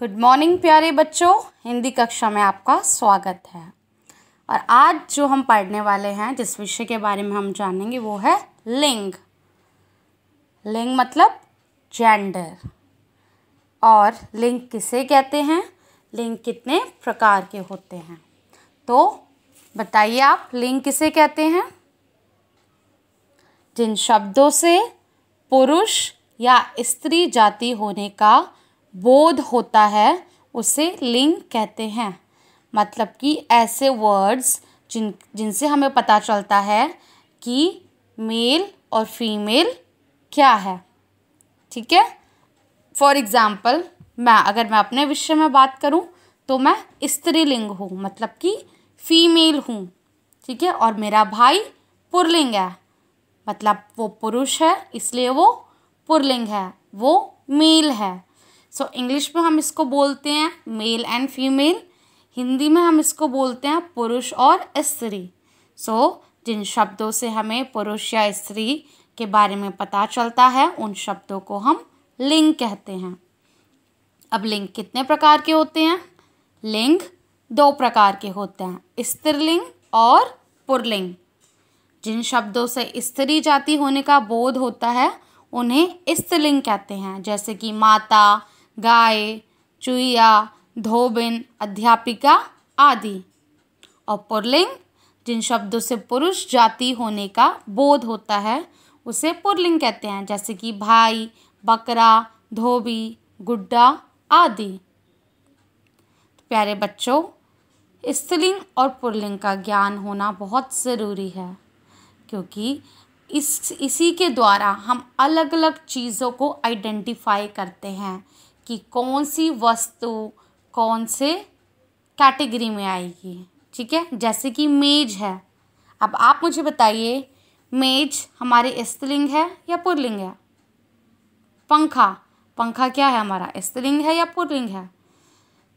good morning प्यारे बच्चों हिंदी कक्षा में आपका स्वागत है और आज जो हम पढ़ने वाले हैं जिस विषय के बारे में हम जानेंगे वो है लिंग लिंग मतलब जेंडर और लिंग किसे कहते हैं लिंग कितने प्रकार के होते हैं तो बताइए आप लिंग किसे कहते हैं जिन शब्दों से पुरुष या स्त्री जाति होने का बोध होता है उसे लिंग कहते हैं मतलब कि ऐसे वर्ड्स जिन जिनसे हमें पता चलता है कि मेल और फीमेल क्या है ठीक है फॉर एग्ज़ाम्पल मैं अगर मैं अपने विषय में बात करूं तो मैं स्त्रीलिंग हूं मतलब कि फीमेल हूं ठीक है और मेरा भाई पुरलिंग है मतलब वो पुरुष है इसलिए वो पुरलिंग है वो मेल है सो so, इंग्लिश में हम इसको बोलते हैं मेल एंड फीमेल हिंदी में हम इसको बोलते हैं पुरुष और स्त्री सो so, जिन शब्दों से हमें पुरुष या स्त्री के बारे में पता चलता है उन शब्दों को हम लिंग कहते हैं अब लिंग कितने प्रकार के होते हैं लिंग दो प्रकार के होते हैं स्त्रीलिंग और पुरलिंग जिन शब्दों से स्त्री जाति होने का बोध होता है उन्हें स्त्रीलिंग कहते हैं जैसे कि माता गाय चुईया धोबिन अध्यापिका आदि और पुरलिंग जिन शब्दों से पुरुष जाति होने का बोध होता है उसे पुरलिंग कहते हैं जैसे कि भाई बकरा धोबी गुड्डा आदि तो प्यारे बच्चों स्त्रीलिंग और पुरलिंग का ज्ञान होना बहुत ज़रूरी है क्योंकि इस इसी के द्वारा हम अलग अलग चीज़ों को आइडेंटिफाई करते हैं कि कौन सी वस्तु कौन से कैटेगरी में आएगी ठीक है जैसे कि मेज है अब आप मुझे बताइए मेज हमारे स्त्रीलिंग है या पुरलिंग है पंखा पंखा क्या है हमारा स्त्रीलिंग है या पुरलिंग है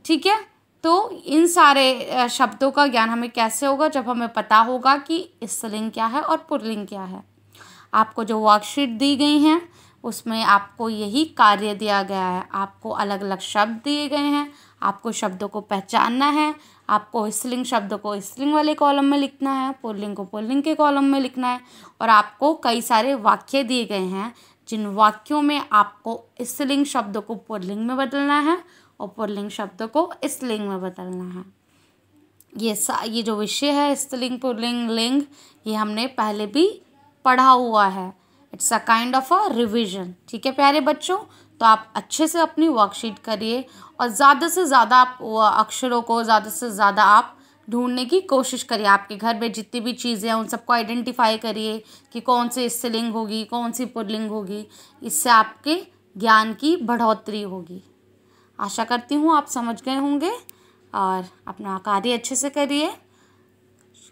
ठीक है तो इन सारे शब्दों का ज्ञान हमें कैसे होगा जब हमें पता होगा कि स्त्रीलिंग क्या है और पुरलिंग क्या है आपको जो वर्कशीट दी गई हैं उसमें आपको यही कार्य दिया गया है आपको अलग अलग शब्द दिए गए हैं आपको शब्दों को पहचानना है आपको स्लिंग शब्द को स्लिंग वाले कॉलम में लिखना है पुल्लिंग को पुल्लिंग के कॉलम में लिखना है और आपको कई सारे वाक्य दिए गए हैं जिन वाक्यों में आपको स्लिंग शब्दों को पुल्लिंग में बदलना है और पुल्लिंग शब्दों को स्लिंग में बदलना है ये सा ये जो विषय है स्त्रीलिंग पुल्लिंग लिंग ये हमने पहले भी पढ़ा हुआ है it's a kind of a revision ठीक है प्यारे बच्चों तो आप अच्छे से अपनी वर्कशीट करिए और ज़्यादा से ज़्यादा आप अक्षरों को ज़्यादा से ज़्यादा आप ढूंढने की कोशिश करिए आपके घर में जितनी भी चीज़ें हैं उन सबको आइडेंटिफाई करिए कि कौन से इससे लिंग होगी कौन सी पुरलिंग होगी इससे आपके ज्ञान की बढ़ोतरी होगी आशा करती हूँ आप समझ गए होंगे और अपना कार्य अच्छे से करिए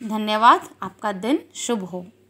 धन्यवाद आपका दिन शुभ हो